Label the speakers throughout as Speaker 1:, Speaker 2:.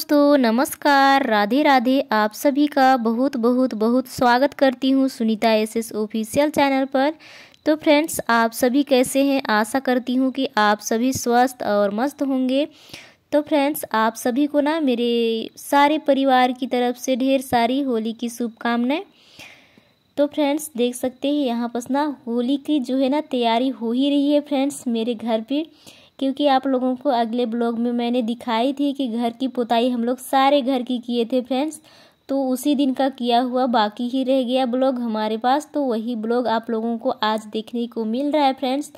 Speaker 1: दोस्तों नमस्कार राधे राधे आप सभी का बहुत बहुत बहुत स्वागत करती हूँ Sunita S S official channel पर तो फ्रेंड्स आप सभी कैसे हैं आशा करती हूँ कि आप सभी स्वस्थ और मस्त होंगे तो फ्रेंड्स आप सभी को ना मेरे सारे परिवार की तरफ से ढेर सारी होली की शुभकामनाएं तो फ्रेंड्स देख सकते हैं यहाँ पर ना होली की जो है ना तैयारी हो ही रही है फ्रेंड्स मेरे घर पर क्योंकि आप लोगों को अगले ब्लॉग में मैंने दिखाई थी कि घर की पुताई हम लोग सारे घर की किए थे फ्रेंड्स तो उसी दिन का किया हुआ बाकी ही रह गया ब्लॉग हमारे पास तो वही ब्लॉग आप लोगों को आज देखने को मिल रहा है फ्रेंड्स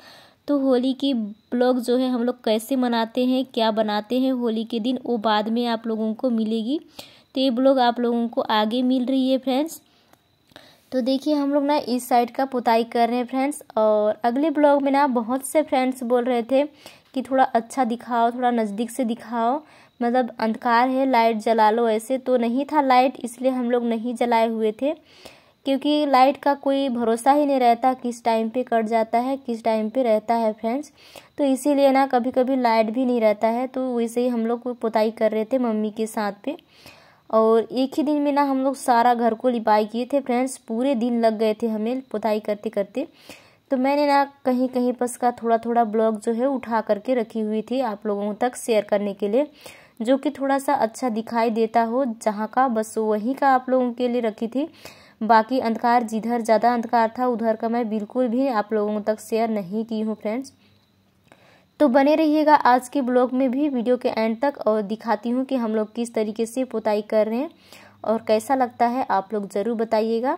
Speaker 1: तो होली की ब्लॉग जो है हम लोग कैसे मनाते हैं क्या बनाते हैं होली के दिन वो बाद में आप लोगों को मिलेगी तो ये ब्लॉग आप लोगों को आगे मिल रही है फ्रेंड्स तो देखिए हम लोग ना इस साइड का पुताई कर रहे हैं फ्रेंड्स और अगले ब्लॉग में ना बहुत से फ्रेंड्स बोल रहे थे कि थोड़ा अच्छा दिखाओ थोड़ा नज़दीक से दिखाओ मतलब अंधकार है लाइट जला लो ऐसे तो नहीं था लाइट इसलिए हम लोग नहीं जलाए हुए थे क्योंकि लाइट का कोई भरोसा ही नहीं रहता किस टाइम पे कट जाता है किस टाइम पे रहता है फ्रेंड्स तो इसीलिए ना कभी कभी लाइट भी नहीं रहता है तो वैसे ही हम लोग पुताई कर रहे थे मम्मी के साथ पे और एक ही दिन में ना हम लोग सारा घर को लिपाई किए थे फ्रेंड्स पूरे दिन लग गए थे हमें पुताई करते करते तो मैंने ना कहीं कहीं पर इसका थोड़ा थोड़ा ब्लॉग जो है उठा करके रखी हुई थी आप लोगों तक शेयर करने के लिए जो कि थोड़ा सा अच्छा दिखाई देता हो जहाँ का बस वहीं का आप लोगों के लिए रखी थी बाकी अंधकार जिधर ज़्यादा अंधकार था उधर का मैं बिल्कुल भी आप लोगों तक शेयर नहीं की हूँ फ्रेंड्स तो बने रहिएगा आज के ब्लॉग में भी वीडियो के एंड तक और दिखाती हूँ कि हम लोग किस तरीके से पुताई कर रहे हैं और कैसा लगता है आप लोग ज़रूर बताइएगा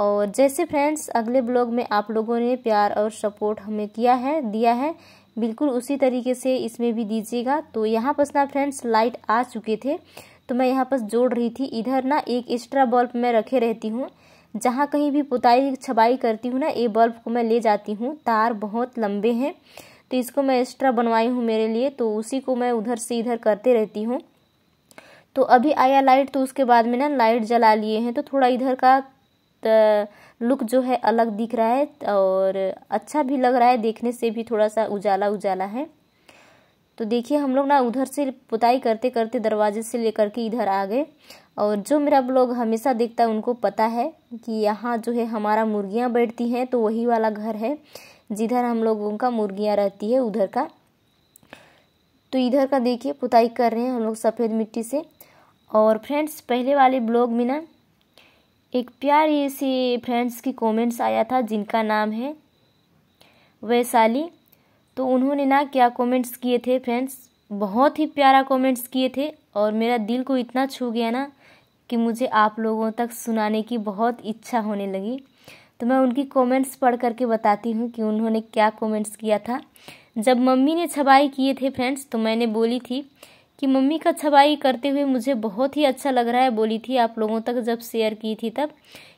Speaker 1: और जैसे फ्रेंड्स अगले ब्लॉग में आप लोगों ने प्यार और सपोर्ट हमें किया है दिया है बिल्कुल उसी तरीके से इसमें भी दीजिएगा तो यहाँ पर ना फ्रेंड्स लाइट आ चुके थे तो मैं यहाँ पर जोड़ रही थी इधर ना एक एक्स्ट्रा बल्ब मैं रखे रहती हूँ जहाँ कहीं भी पुताई छबाई करती हूँ ना ये बल्ब को मैं ले जाती हूँ तार बहुत लंबे हैं तो इसको मैं एक्स्ट्रा बनवाई हूँ मेरे लिए तो उसी को मैं उधर से इधर करते रहती हूँ तो अभी आया लाइट तो उसके बाद में ना लाइट जला लिए हैं तो थोड़ा इधर का लुक जो है अलग दिख रहा है और अच्छा भी लग रहा है देखने से भी थोड़ा सा उजाला उजाला है तो देखिए हम लोग ना उधर से पुताई करते करते दरवाजे से लेकर के इधर आ गए और जो मेरा ब्लॉग हमेशा देखता है उनको पता है कि यहाँ जो है हमारा मुर्गियाँ बैठती हैं तो वही वाला घर है जिधर हम लोगों का मुर्गियाँ रहती है उधर का तो इधर का देखिए पुताई कर रहे हैं हम लोग सफ़ेद मिट्टी से और फ्रेंड्स पहले वाले ब्लॉग में ना एक प्यारी सी फ्रेंड्स की कमेंट्स आया था जिनका नाम है वैशाली तो उन्होंने ना क्या कमेंट्स किए थे फ्रेंड्स बहुत ही प्यारा कमेंट्स किए थे और मेरा दिल को इतना छू गया ना कि मुझे आप लोगों तक सुनाने की बहुत इच्छा होने लगी तो मैं उनकी कमेंट्स पढ़ करके बताती हूँ कि उन्होंने क्या कमेंट्स किया था जब मम्मी ने छबाई किए थे फ्रेंड्स तो मैंने बोली थी कि मम्मी का छपाई करते हुए मुझे बहुत ही अच्छा लग रहा है बोली थी आप लोगों तक जब शेयर की थी तब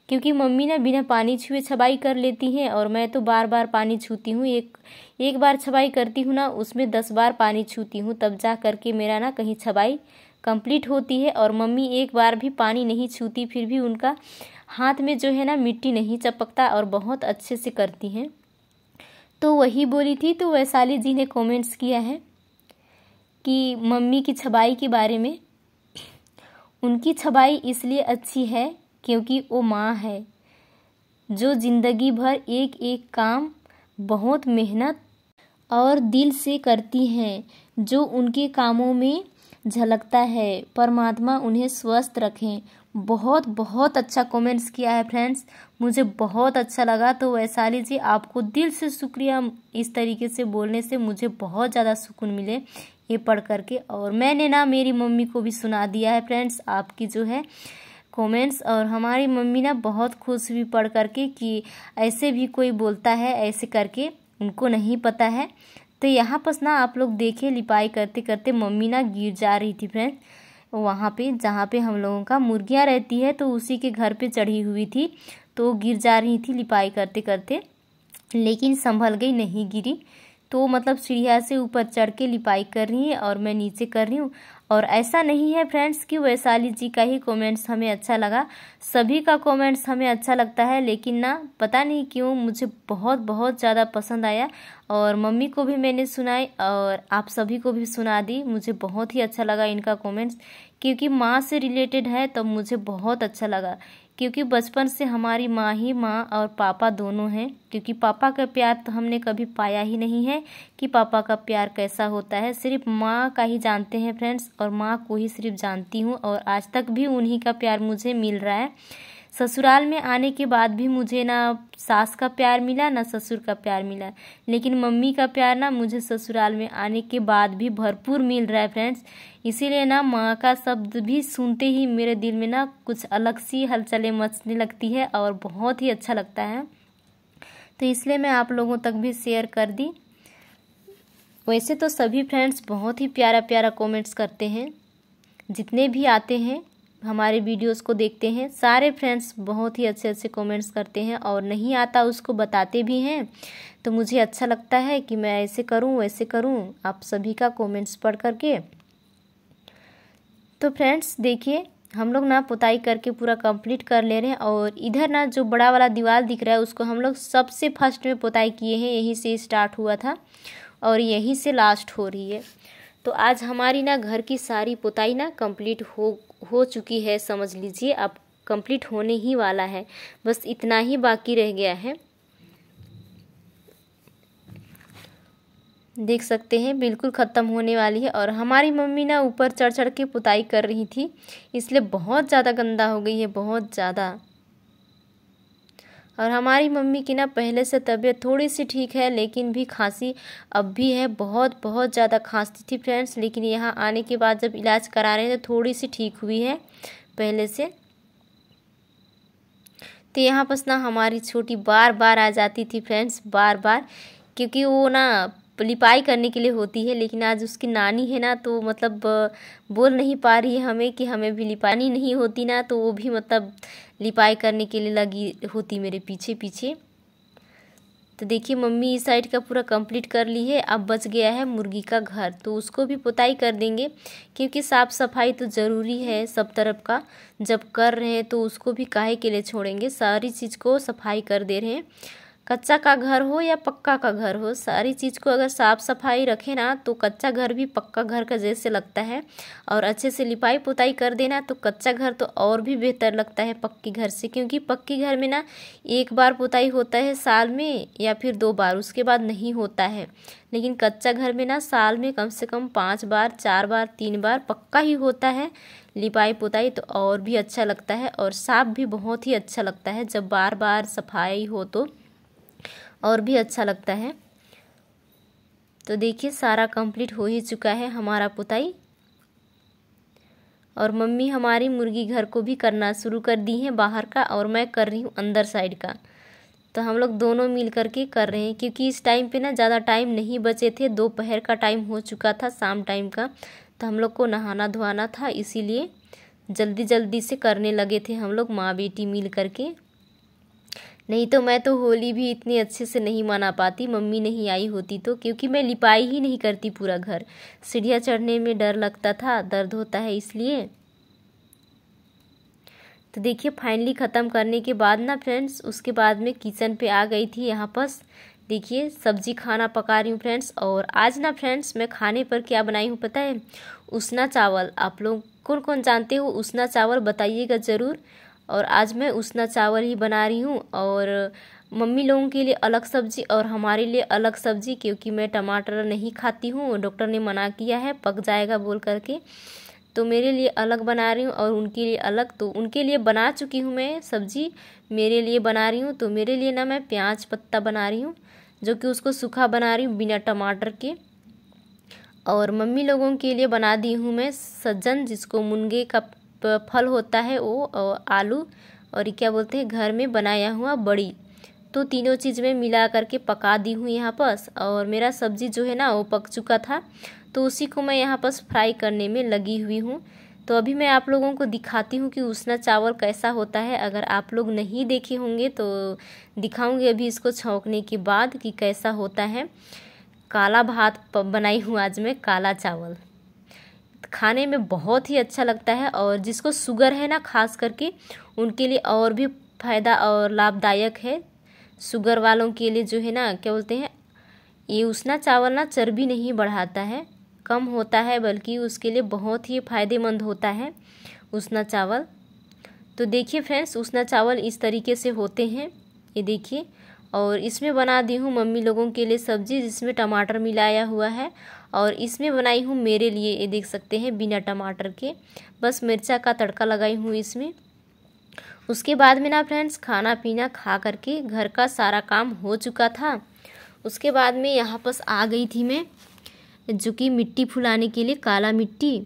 Speaker 1: क्योंकि मम्मी ना बिना पानी छुए छपाई कर लेती हैं और मैं तो बार बार पानी छूती हूँ एक एक बार छपाई करती हूँ ना उसमें दस बार पानी छूती हूँ तब जा करके मेरा ना कहीं छपाई कंप्लीट होती है और मम्मी एक बार भी पानी नहीं छूती फिर भी उनका हाथ में जो है ना मिट्टी नहीं चपकता और बहुत अच्छे से करती हैं तो वही बोली थी तो वैशाली जी ने कॉमेंट्स किया है कि मम्मी की छबाई के बारे में उनकी छबाई इसलिए अच्छी है क्योंकि वो माँ है जो जिंदगी भर एक एक काम बहुत मेहनत और दिल से करती हैं जो उनके कामों में झलकता है परमात्मा उन्हें स्वस्थ रखें बहुत बहुत अच्छा कमेंट्स किया है फ्रेंड्स मुझे बहुत अच्छा लगा तो वैशाली जी आपको दिल से शुक्रिया इस तरीके से बोलने से मुझे बहुत ज़्यादा सुकून मिले ये पढ़ करके और मैंने ना मेरी मम्मी को भी सुना दिया है फ्रेंड्स आपकी जो है कमेंट्स और हमारी मम्मी ना बहुत खुश हुई पढ़ करके कि ऐसे भी कोई बोलता है ऐसे करके उनको नहीं पता है तो यहाँ पर ना आप लोग देखे लिपाई करते करते मम्मी ना गिर जा रही थी फ्रेंड्स वहाँ पे जहाँ पे हम लोगों का मुर्गियाँ रहती है तो उसी के घर पे चढ़ी हुई थी तो गिर जा रही थी लिपाई करते करते लेकिन संभल गई नहीं गिरी तो मतलब सीढ़िया से ऊपर चढ़ के लिपाई कर रही हैं और मैं नीचे कर रही हूँ और ऐसा नहीं है फ्रेंड्स कि वैशाली जी का ही कमेंट्स हमें अच्छा लगा सभी का कमेंट्स हमें अच्छा लगता है लेकिन ना पता नहीं क्यों मुझे बहुत बहुत ज़्यादा पसंद आया और मम्मी को भी मैंने सुनाई और आप सभी को भी सुना दी मुझे बहुत ही अच्छा लगा इनका कॉमेंट्स क्योंकि माँ से रिलेटेड है तो मुझे बहुत अच्छा लगा क्योंकि बचपन से हमारी माँ ही माँ और पापा दोनों हैं क्योंकि पापा का प्यार तो हमने कभी पाया ही नहीं है कि पापा का प्यार कैसा होता है सिर्फ माँ का ही जानते हैं फ्रेंड्स और माँ को ही सिर्फ जानती हूँ और आज तक भी उन्हीं का प्यार मुझे मिल रहा है ससुराल में आने के बाद भी मुझे ना सास का प्यार मिला ना ससुर का प्यार मिला लेकिन मम्मी का प्यार ना मुझे ससुराल में आने के बाद भी भरपूर मिल रहा है फ्रेंड्स इसीलिए ना माँ का शब्द भी सुनते ही मेरे दिल में ना कुछ अलग सी हलचलें मचने लगती है और बहुत ही अच्छा लगता है तो इसलिए मैं आप लोगों तक भी शेयर कर दी वैसे तो सभी फ्रेंड्स बहुत ही प्यारा प्यारा कमेंट्स करते हैं जितने भी आते हैं हमारे वीडियोस को देखते हैं सारे फ्रेंड्स बहुत ही अच्छे अच्छे कमेंट्स करते हैं और नहीं आता उसको बताते भी हैं तो मुझे अच्छा लगता है कि मैं ऐसे करूं वैसे करूं आप सभी का कमेंट्स पढ़ करके तो फ्रेंड्स देखिए हम लोग ना पुताई करके पूरा कंप्लीट कर ले रहे हैं और इधर ना जो बड़ा वाला दीवार दिख रहा है उसको हम लोग सबसे फर्स्ट में पुताई किए हैं यहीं से स्टार्ट हुआ था और यहीं से लास्ट हो रही है तो आज हमारी ना घर की सारी पुताई ना कंप्लीट हो हो चुकी है समझ लीजिए अब कंप्लीट होने ही वाला है बस इतना ही बाकी रह गया है देख सकते हैं बिल्कुल ख़त्म होने वाली है और हमारी मम्मी ना ऊपर चढ़ चढ़ के पुताई कर रही थी इसलिए बहुत ज़्यादा गंदा हो गई है बहुत ज़्यादा और हमारी मम्मी की ना पहले से तबीयत थोड़ी सी ठीक है लेकिन भी खांसी अब भी है बहुत बहुत ज़्यादा खांसती थी फ्रेंड्स लेकिन यहाँ आने के बाद जब इलाज करा रहे हैं तो थोड़ी सी ठीक हुई है पहले से तो यहाँ पर ना हमारी छोटी बार बार आ जाती थी फ्रेंड्स बार बार क्योंकि वो ना लिपाई करने के लिए होती है लेकिन आज उसकी नानी है ना तो मतलब बोल नहीं पा रही है हमें कि हमें भी लिपानी नहीं होती ना तो वो भी मतलब लिपाई करने के लिए लगी होती मेरे पीछे पीछे तो देखिए मम्मी इस साइड का पूरा कंप्लीट कर ली है अब बच गया है मुर्गी का घर तो उसको भी पुताई कर देंगे क्योंकि साफ़ सफाई तो ज़रूरी है सब तरफ का जब कर रहे हैं तो उसको भी काहे के लिए छोड़ेंगे सारी चीज़ को सफाई कर दे रहे हैं कच्चा का घर हो या पक्का का घर हो सारी चीज़ को अगर साफ़ सफाई रखे ना तो कच्चा घर भी पक्का घर का जैसे लगता है और अच्छे से लिपाई पुताई कर देना तो कच्चा घर तो और भी बेहतर लगता है पक्की घर से क्योंकि पक्की घर में ना एक बार पुताई होता है साल में या फिर दो बार उसके बाद नहीं होता है लेकिन कच्चा घर में ना साल में कम से कम पाँच बार चार बार तीन बार पक्का ही होता है लिपाई पुताई तो और भी अच्छा लगता है और साफ भी बहुत ही अच्छा लगता है जब बार बार सफाई हो तो और भी अच्छा लगता है तो देखिए सारा कंप्लीट हो ही चुका है हमारा पुताई और मम्मी हमारी मुर्गी घर को भी करना शुरू कर दी है बाहर का और मैं कर रही हूँ अंदर साइड का तो हम लोग दोनों मिल कर के कर रहे हैं क्योंकि इस टाइम पे ना ज़्यादा टाइम नहीं बचे थे दोपहर का टाइम हो चुका था शाम टाइम का तो हम लोग को नहाना धोना था इसीलिए जल्दी जल्दी से करने लगे थे हम लोग माँ बेटी मिल करके नहीं तो मैं तो होली भी इतनी अच्छे से नहीं मना पाती मम्मी नहीं आई होती तो क्योंकि मैं लिपाई ही नहीं करती पूरा घर सीढ़ियाँ चढ़ने में डर लगता था दर्द होता है इसलिए तो देखिए फाइनली ख़त्म करने के बाद ना फ्रेंड्स उसके बाद में किचन पे आ गई थी यहाँ पर देखिए सब्जी खाना पका रही हूँ फ्रेंड्स और आज ना फ्रेंड्स मैं खाने पर क्या बनाई हूँ पता है उसना चावल आप लोग कौन कौन जानते हो उसना चावल बताइएगा ज़रूर और आज मैं उसना चावल ही बना रही हूँ और मम्मी लोगों के लिए अलग सब्जी और हमारे लिए अलग सब्जी क्योंकि मैं टमाटर नहीं खाती हूँ डॉक्टर ने मना किया है पक जाएगा बोल करके तो मेरे लिए अलग बना रही हूँ और उनके लिए अलग तो उनके लिए बना चुकी हूँ मैं सब्जी मेरे लिए बना रही हूँ तो मेरे लिए ना मैं प्याज पत्ता बना रही हूँ जो कि उसको सूखा बना रही हूँ बिना टमाटर के और मम्मी लोगों के लिए बना दी हूँ मैं सज्जन जिसको मुनगे का फल होता है वो आलू और क्या बोलते हैं घर में बनाया हुआ बड़ी तो तीनों चीज़ में मिला करके पका दी हूँ यहाँ पर और मेरा सब्ज़ी जो है ना वो पक चुका था तो उसी को मैं यहाँ पर फ्राई करने में लगी हुई हूँ तो अभी मैं आप लोगों को दिखाती हूँ कि उसना चावल कैसा होता है अगर आप लोग नहीं देखे होंगे तो दिखाऊंगी अभी इसको छौंकने के बाद कि कैसा होता है काला भात बनाई हूँ आज मैं काला चावल खाने में बहुत ही अच्छा लगता है और जिसको शुगर है ना खास करके उनके लिए और भी फ़ायदा और लाभदायक है शुगर वालों के लिए जो है ना क्या बोलते हैं ये उसना चावल ना चर्बी नहीं बढ़ाता है कम होता है बल्कि उसके लिए बहुत ही फ़ायदेमंद होता है उसना चावल तो देखिए फ्रेंड्स उसना चावल इस तरीके से होते हैं ये देखिए और इसमें बना दी हूँ मम्मी लोगों के लिए सब्ज़ी जिसमें टमाटर मिलाया हुआ है और इसमें बनाई हूँ मेरे लिए ये देख सकते हैं बिना टमाटर के बस मिर्चा का तड़का लगाई हूँ इसमें उसके बाद में ना फ्रेंड्स खाना पीना खा करके घर का सारा काम हो चुका था उसके बाद में यहाँ पर आ गई थी मैं जो कि मिट्टी फुलाने के लिए काला मिट्टी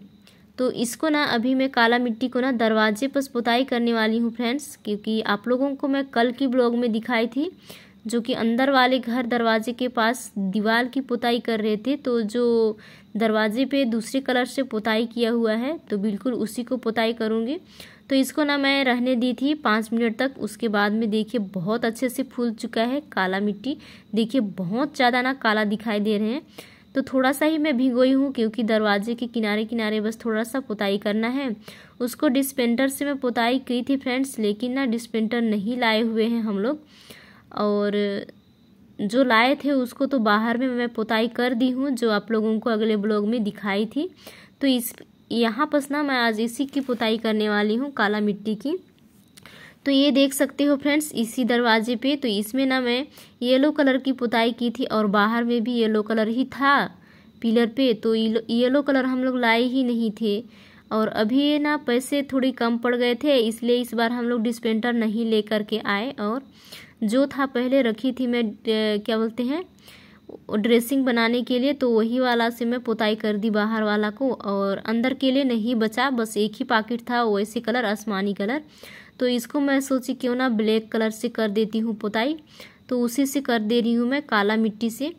Speaker 1: तो इसको ना अभी मैं काला मिट्टी को ना दरवाजे पर पुताई करने वाली हूँ फ्रेंड्स क्योंकि आप लोगों को मैं कल की ब्लॉग में दिखाई थी जो कि अंदर वाले घर दरवाजे के पास दीवार की पुताई कर रहे थे तो जो दरवाजे पे दूसरे कलर से पुताई किया हुआ है तो बिल्कुल उसी को पुताई करूँगी तो इसको ना मैं रहने दी थी पाँच मिनट तक उसके बाद में देखिए बहुत अच्छे से फूल चुका है काला मिट्टी देखिए बहुत ज़्यादा ना काला दिखाई दे रहे हैं तो थोड़ा सा ही मैं भिगोई हूँ क्योंकि दरवाजे के किनारे किनारे बस थोड़ा सा पुताई करना है उसको डिस्पेंटर से मैं पुताई की थी फ्रेंड्स लेकिन ना डिस्पेंटर नहीं लाए हुए हैं हम लोग और जो लाए थे उसको तो बाहर में मैं पुताई कर दी हूँ जो आप लोगों को अगले ब्लॉग में दिखाई थी तो इस यहाँ पर ना मैं आज इसी की पुताई करने वाली हूँ काला मिट्टी की तो ये देख सकते हो फ्रेंड्स इसी दरवाजे पे तो इसमें ना मैं येलो कलर की पुताई की थी और बाहर में भी येलो कलर ही था पिलर पे तो येलो कलर हम लोग लाए ही नहीं थे और अभी ना पैसे थोड़ी कम पड़ गए थे इसलिए इस बार हम लोग डिस्पेंटर नहीं लेकर के आए और जो था पहले रखी थी मैं क्या बोलते हैं ड्रेसिंग बनाने के लिए तो वही वाला से मैं पोताई कर दी बाहर वाला को और अंदर के लिए नहीं बचा बस एक ही पाकिट था वैसे कलर आसमानी कलर तो इसको मैं सोची क्यों ना ब्लैक कलर से कर देती हूँ पोताई तो उसी से कर दे रही हूँ मैं काला मिट्टी से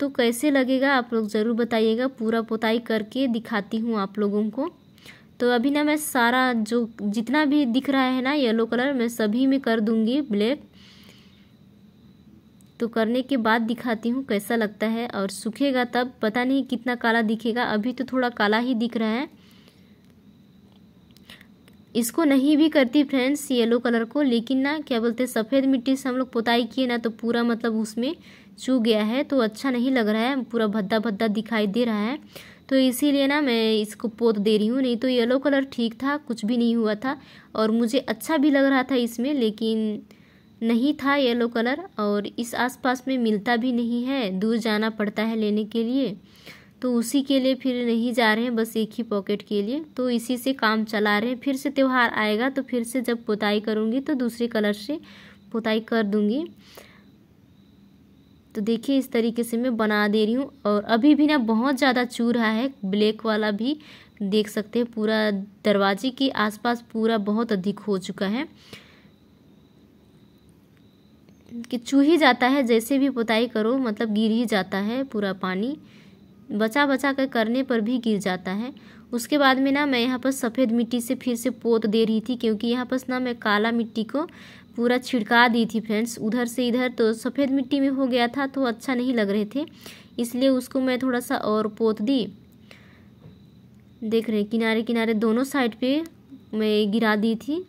Speaker 1: तो कैसे लगेगा आप लोग ज़रूर बताइएगा पूरा पोताई करके दिखाती हूँ आप लोगों को तो अभी ना मैं सारा जो जितना भी दिख रहा है ना येलो कलर मैं सभी में कर दूँगी ब्लैक तो करने के बाद दिखाती हूँ कैसा लगता है और सूखेगा तब पता नहीं कितना काला दिखेगा अभी तो थोड़ा काला ही दिख रहा है इसको नहीं भी करती फ्रेंड्स येलो कलर को लेकिन ना क्या बोलते सफ़ेद मिट्टी से हम लोग पोताई किए ना तो पूरा मतलब उसमें चू गया है तो अच्छा नहीं लग रहा है पूरा भद्दा भद्दा दिखाई दे रहा है तो इसीलिए ना मैं इसको पोत दे रही हूँ नहीं तो येलो कलर ठीक था कुछ भी नहीं हुआ था और मुझे अच्छा भी लग रहा था इसमें लेकिन नहीं था येलो कलर और इस आसपास में मिलता भी नहीं है दूर जाना पड़ता है लेने के लिए तो उसी के लिए फिर नहीं जा रहे हैं बस एक ही पॉकेट के लिए तो इसी से काम चला रहे हैं फिर से त्यौहार आएगा तो फिर से जब पुताई करूँगी तो दूसरे कलर से पुताई कर दूँगी तो देखिए इस तरीके से मैं बना दे रही हूँ और अभी भी ना बहुत ज़्यादा चू रहा है ब्लैक वाला भी देख सकते हैं पूरा दरवाजे के आसपास पूरा बहुत अधिक हो चुका है कि चू ही जाता है जैसे भी पुताई करो मतलब गिर ही जाता है पूरा पानी बचा बचा कर करने पर भी गिर जाता है उसके बाद में ना मैं यहाँ पर सफ़ेद मिट्टी से फिर से पोत दे रही थी क्योंकि यहाँ पर ना मैं काला मिट्टी को पूरा छिड़का दी थी फ्रेंड्स उधर से इधर तो सफ़ेद मिट्टी में हो गया था तो अच्छा नहीं लग रहे थे इसलिए उसको मैं थोड़ा सा और पोत दी देख रहे किनारे किनारे दोनों साइड पे मैं गिरा दी थी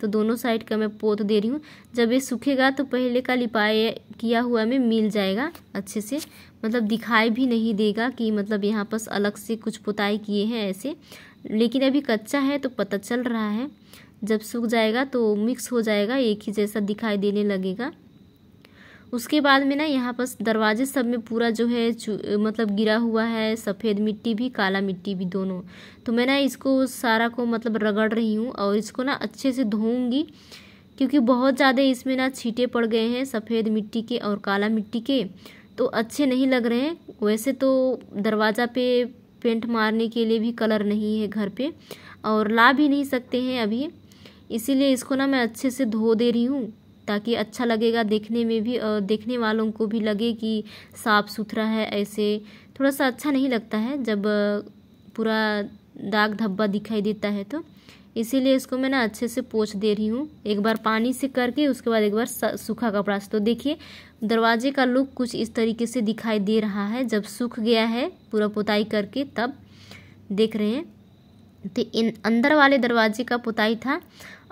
Speaker 1: तो दोनों साइड का मैं पोत दे रही हूँ जब ये सूखेगा तो पहले का लिपाई किया हुआ में मिल जाएगा अच्छे से मतलब दिखाई भी नहीं देगा कि मतलब यहाँ पर अलग से कुछ पुताई किए हैं ऐसे लेकिन अभी कच्चा है तो पता चल रहा है जब सूख जाएगा तो मिक्स हो जाएगा एक ही जैसा दिखाई देने लगेगा उसके बाद में ना यहाँ पर दरवाजे सब में पूरा जो है मतलब गिरा हुआ है सफ़ेद मिट्टी भी काला मिट्टी भी दोनों तो मैं ना इसको सारा को मतलब रगड़ रही हूँ और इसको ना अच्छे से धोऊँगी क्योंकि बहुत ज़्यादा इसमें ना छीटे पड़ गए हैं सफ़ेद मिट्टी के और काला मिट्टी के तो अच्छे नहीं लग रहे हैं वैसे तो दरवाज़ा पे पेंट मारने के लिए भी कलर नहीं है घर पे और ला भी नहीं सकते हैं अभी इसीलिए इसको ना मैं अच्छे से धो दे रही हूँ ताकि अच्छा लगेगा देखने में भी और देखने वालों को भी लगे कि साफ़ सुथरा है ऐसे थोड़ा सा अच्छा नहीं लगता है जब पूरा दाग धब्बा दिखाई देता है तो इसीलिए इसको मैं ना अच्छे से पोछ दे रही हूँ एक बार पानी से करके उसके बाद एक बार सूखा कपड़ा से तो देखिए दरवाजे का लुक कुछ इस तरीके से दिखाई दे रहा है जब सूख गया है पूरा पुताई करके तब देख रहे हैं तो इन अंदर वाले दरवाजे का पुताई था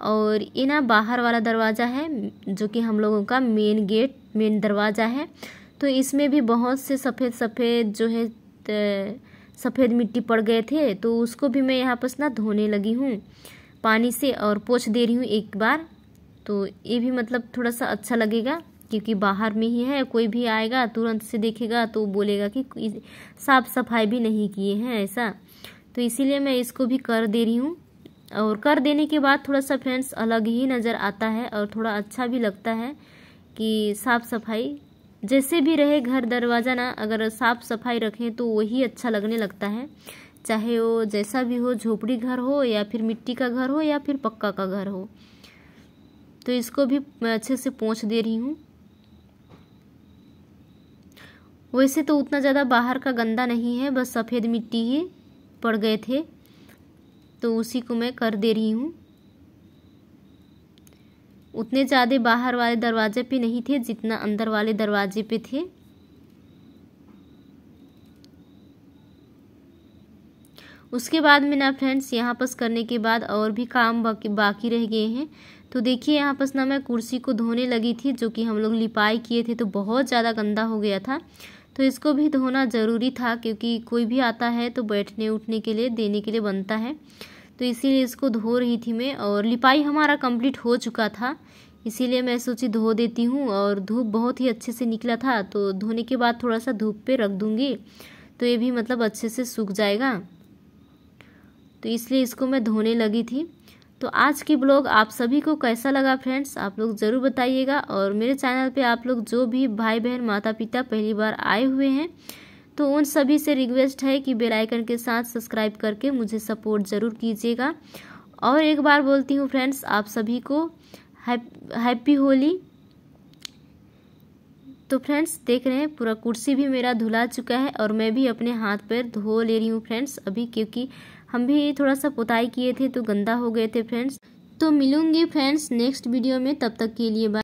Speaker 1: और ये ना बाहर वाला दरवाज़ा है जो कि हम लोगों का मेन गेट मेन दरवाज़ा है तो इसमें भी बहुत से सफ़ेद सफ़ेद जो है सफ़ेद मिट्टी पड़ गए थे तो उसको भी मैं यहाँ पर ना धोने लगी हूँ पानी से और पोछ दे रही हूँ एक बार तो ये भी मतलब थोड़ा सा अच्छा लगेगा क्योंकि बाहर में ही है कोई भी आएगा तुरंत से देखेगा तो बोलेगा कि साफ़ सफाई भी नहीं किए हैं ऐसा तो इसीलिए मैं इसको भी कर दे रही हूँ और कर देने के बाद थोड़ा सा फ्रेंड्स अलग ही नज़र आता है और थोड़ा अच्छा भी लगता है कि साफ़ सफाई जैसे भी रहे घर दरवाज़ा ना अगर साफ़ सफाई रखें तो वही अच्छा लगने लगता है चाहे वो जैसा भी हो झोपड़ी घर हो या फिर मिट्टी का घर हो या फिर पक्का का घर हो तो इसको भी मैं अच्छे से पोंछ दे रही हूँ वैसे तो उतना ज़्यादा बाहर का गंदा नहीं है बस सफ़ेद मिट्टी ही पड़ गए थे तो उसी को मैं कर दे रही हूँ उतने ज़्यादा बाहर वाले दरवाजे पे नहीं थे जितना अंदर वाले दरवाजे पे थे उसके बाद में ना फ्रेंड्स यहाँ पर करने के बाद और भी काम बाकी बाकी रह गए हैं तो देखिए यहाँ पर ना मैं कुर्सी को धोने लगी थी जो कि हम लोग लिपाई किए थे तो बहुत ज़्यादा गंदा हो गया था तो इसको भी धोना ज़रूरी था क्योंकि कोई भी आता है तो बैठने उठने के लिए देने के लिए बनता है तो इसीलिए इसको धो रही थी मैं और लिपाई हमारा कंप्लीट हो चुका था इसीलिए मैं सोची धो देती हूँ और धूप बहुत ही अच्छे से निकला था तो धोने के बाद थोड़ा सा धूप पे रख दूँगी तो ये भी मतलब अच्छे से सूख जाएगा तो इसलिए इसको मैं धोने लगी थी तो आज की ब्लॉग आप सभी को कैसा लगा फ्रेंड्स आप लोग ज़रूर बताइएगा और मेरे चैनल पे आप लोग जो भी भाई बहन माता पिता पहली बार आए हुए हैं तो उन सभी से रिक्वेस्ट है कि बेल आइकन के साथ सब्सक्राइब करके मुझे सपोर्ट ज़रूर कीजिएगा और एक बार बोलती हूँ फ्रेंड्स आप सभी को हैप्पी होली तो फ्रेंड्स देख रहे हैं पूरा कुर्सी भी मेरा धुला चुका है और मैं भी अपने हाथ पर धो ले रही हूँ फ्रेंड्स अभी क्योंकि हम भी थोड़ा सा पुताई किए थे तो गंदा हो गए थे फ्रेंड्स तो मिलूंगी फ्रेंड्स नेक्स्ट वीडियो में तब तक के लिए बाय